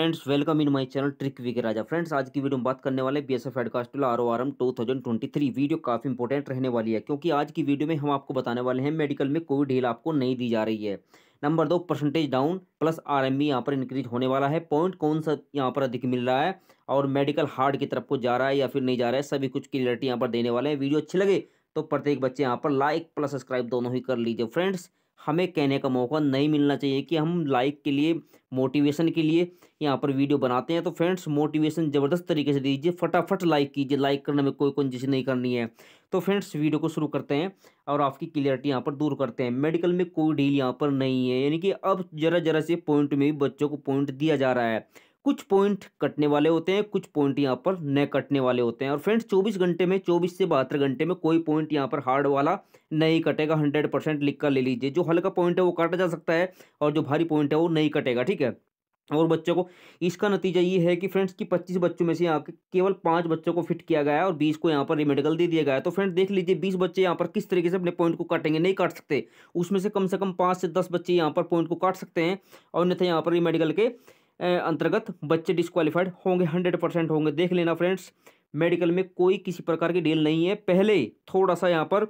friends welcome in my channel trick विक Raja friends आज की वीडियो में बात करने वाले B S F head constable R O R M two thousand twenty three video काफ़ी इंपॉर्टेंट रहने वाली है क्योंकि आज की वीडियो में हम आपको बताने वाले हैं मेडिकल में कोविड ढील आपको नहीं दी जा रही है नंबर दो percentage down plus R M यहाँ पर इंक्रीज होने वाला है पॉइंट कौन सा यहाँ पर अधिक मिल रहा है और मेडिकल हार्ड की तरफ को जा रहा है या फिर नहीं जा रहा है सभी कुछ क्लियरिटी यहाँ पर देने वाले हैं वीडियो अच्छी लगे तो प्रत्येक बच्चे यहाँ पर लाइक प्लस सब्सक्राइब दोनों ही कर लीजिए फ्रेंड्स हमें कहने का मौका नहीं मिलना चाहिए कि हम लाइक के लिए मोटिवेशन के लिए यहाँ पर वीडियो बनाते हैं तो फ्रेंड्स मोटिवेशन ज़बरदस्त तरीके से दीजिए फटाफट लाइक कीजिए लाइक करने में कोई कोशिश नहीं करनी है तो फ्रेंड्स वीडियो को शुरू करते हैं और आपकी क्लियरिटी यहाँ पर दूर करते हैं मेडिकल में कोई डील यहाँ पर नहीं है यानी कि अब ज़रा ज़रा से पॉइंट में भी बच्चों को पॉइंट दिया जा रहा है कुछ पॉइंट कटने वाले होते हैं कुछ पॉइंट यहाँ पर न कटने वाले होते हैं और फ्रेंड्स 24 घंटे में 24 से बहत्तर घंटे में कोई पॉइंट यहाँ पर हार्ड वाला नहीं कटेगा 100 परसेंट लिख कर ले लीजिए जो हल्का पॉइंट है वो काटा जा सकता है और जो भारी पॉइंट है वो नहीं कटेगा ठीक है और बच्चों को इसका नतीजा ये है कि फ्रेंड्स की पच्चीस बच्चों में से यहाँ के केवल पाँच बच्चों को फिट किया गया है और बीस को यहाँ पर रिमेडिकल दे दिया गया है तो फ्रेंड्स देख लीजिए बीस बच्चे यहाँ पर किस तरीके से अपने पॉइंट को काटेंगे नहीं काट सकते उसमें से कम से कम पाँच से दस बच्चे यहाँ पर पॉइंट को काट सकते हैं और अन्यथा तो यहाँ पर रिमेडिकल के अंतर्गत बच्चे डिस्क्वालीफाइड होंगे हंड्रेड परसेंट होंगे देख लेना फ्रेंड्स मेडिकल में कोई किसी प्रकार की डील नहीं है पहले थोड़ा सा यहाँ पर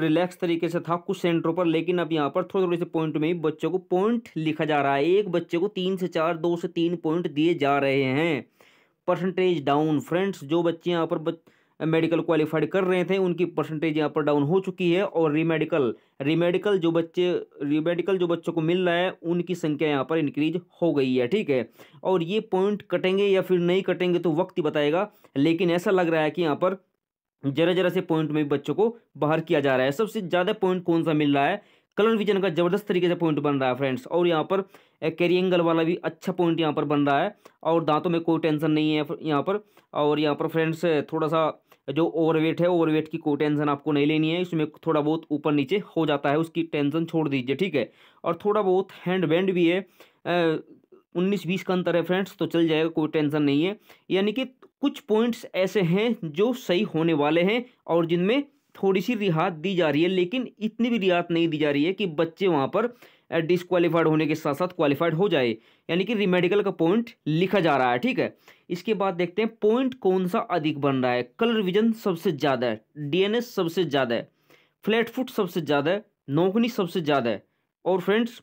रिलैक्स तरीके से था कुछ सेंटरों पर लेकिन अब यहाँ पर थोड़े थोड़े से पॉइंट में ही बच्चों को पॉइंट लिखा जा रहा है एक बच्चे को तीन से चार दो से तीन पॉइंट दिए जा रहे हैं परसेंटेज डाउन फ्रेंड्स जो बच्चे यहाँ पर बच, मेडिकल क्वालिफाइड कर रहे थे उनकी परसेंटेज यहाँ पर डाउन हो चुकी है और रीमेडिकल रीमेडिकल जो बच्चे रीमेडिकल जो बच्चों को मिल रहा है उनकी संख्या यहाँ पर इंक्रीज हो गई है ठीक है और ये पॉइंट कटेंगे या फिर नहीं कटेंगे तो वक्त ही बताएगा लेकिन ऐसा लग रहा है कि यहाँ पर जरा जरा से पॉइंट में बच्चों को बाहर किया जा रहा है सबसे ज़्यादा पॉइंट कौन सा मिल रहा है कलर विजन का जबरदस्त तरीके से पॉइंट बन रहा है फ्रेंड्स और यहाँ पर कैरियंगल वाला भी अच्छा पॉइंट यहाँ पर बन रहा है और दांतों में कोई टेंशन नहीं है यहाँ पर और यहाँ पर फ्रेंड्स थोड़ा सा जो ओवरवेट है ओवरवेट की कोई टेंशन आपको नहीं लेनी है इसमें थोड़ा बहुत ऊपर नीचे हो जाता है उसकी टेंशन छोड़ दीजिए ठीक है और थोड़ा बहुत हैंड बैंड भी है उन्नीस बीस का अंतर है फ्रेंड्स तो चल जाएगा कोई टेंशन नहीं है यानी कि कुछ पॉइंट्स ऐसे हैं जो सही होने वाले हैं और जिनमें थोड़ी सी रिहात दी जा रही है लेकिन इतनी भी रिहात नहीं दी जा रही है कि बच्चे वहाँ पर डिसक्वालीफाइड होने के साथ साथ क्वालिफाइड हो जाए यानी कि रिमेडिकल का पॉइंट लिखा जा रहा है ठीक है इसके बाद देखते हैं पॉइंट कौन सा अधिक बन रहा है कलर रिविजन सबसे ज़्यादा है डीएनएस सबसे ज़्यादा है फ्लैट फुट सबसे ज़्यादा है नौकनी सबसे ज़्यादा है और फ्रेंड्स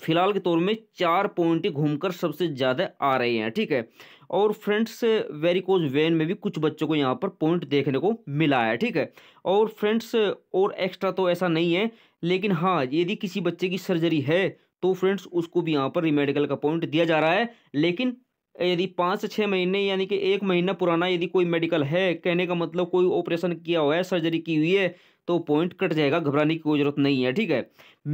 फिलहाल के तौर में चार पॉइंट घूमकर सबसे ज़्यादा आ रहे हैं ठीक है और फ्रेंड्स वेरिकोज वेन में भी कुछ बच्चों को यहाँ पर पॉइंट देखने को मिला है ठीक है और फ्रेंड्स और एक्स्ट्रा तो ऐसा नहीं है लेकिन हाँ यदि किसी बच्चे की सर्जरी है तो फ्रेंड्स उसको भी यहाँ पर रिमेडिकल का पॉइंट दिया जा रहा है लेकिन यदि पाँच से छः महीने यानी कि एक महीना पुराना यदि कोई मेडिकल है कहने का मतलब कोई ऑपरेशन किया हुआ है सर्जरी की हुई है तो पॉइंट कट जाएगा घबराने की कोई ज़रूरत नहीं है ठीक है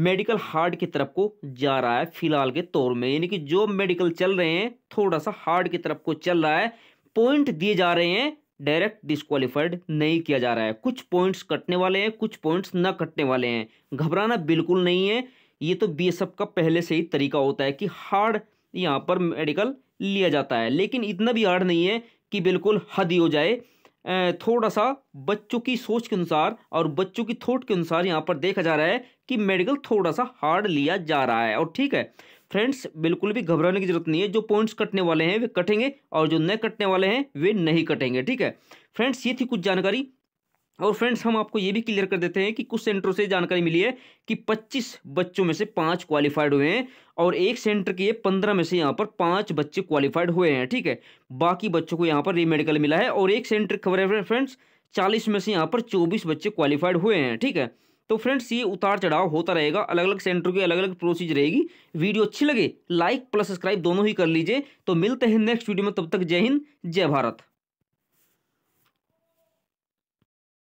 मेडिकल हार्ड की तरफ को जा रहा है फिलहाल के तौर में यानी कि जो मेडिकल चल रहे हैं थोड़ा सा हार्ड की तरफ को चल रहा है पॉइंट दिए जा रहे हैं डायरेक्ट डिस्कालीफाइड नहीं किया जा रहा है कुछ पॉइंट्स कटने वाले हैं कुछ पॉइंट्स ना कटने वाले हैं घबराना बिल्कुल नहीं है ये तो बी का पहले से ही तरीका होता है कि हार्ड यहाँ पर मेडिकल लिया जाता है लेकिन इतना भी हार्ड नहीं है कि बिल्कुल हद ही हो जाए थोड़ा सा बच्चों की सोच के अनुसार और बच्चों की थॉट के अनुसार यहाँ पर देखा जा रहा है कि मेडिकल थोड़ा सा हार्ड लिया जा रहा है और ठीक है फ्रेंड्स बिल्कुल भी घबराने की जरूरत नहीं है जो पॉइंट्स कटने वाले हैं वे कटेंगे और जो नए कटने वाले हैं वे नहीं कटेंगे ठीक है फ्रेंड्स ये थी कुछ जानकारी और फ्रेंड्स हम आपको ये भी क्लियर कर देते हैं कि कुछ सेंटरों से जानकारी मिली है कि 25 बच्चों में से पांच क्वालिफाइड हुए हैं और एक सेंटर के पंद्रह में से यहाँ पर पांच बच्चे क्वालिफाइड हुए हैं ठीक है बाकी बच्चों को यहाँ पर री मेडिकल मिला है और एक सेंटर खबर है फ्रेंड्स चालीस में से यहाँ पर चौबीस बच्चे क्वालिफाइड हुए हैं ठीक है तो फ्रेंड्स ये उतार चढ़ाव होता रहेगा अलग अलग सेंटर की अलग अलग प्रोसीज रहेगी वीडियो अच्छी लगे लाइक प्लस सब्सक्राइब दोनों ही कर लीजिए तो मिलते हैं नेक्स्ट वीडियो में तब तक जय हिंद जय भारत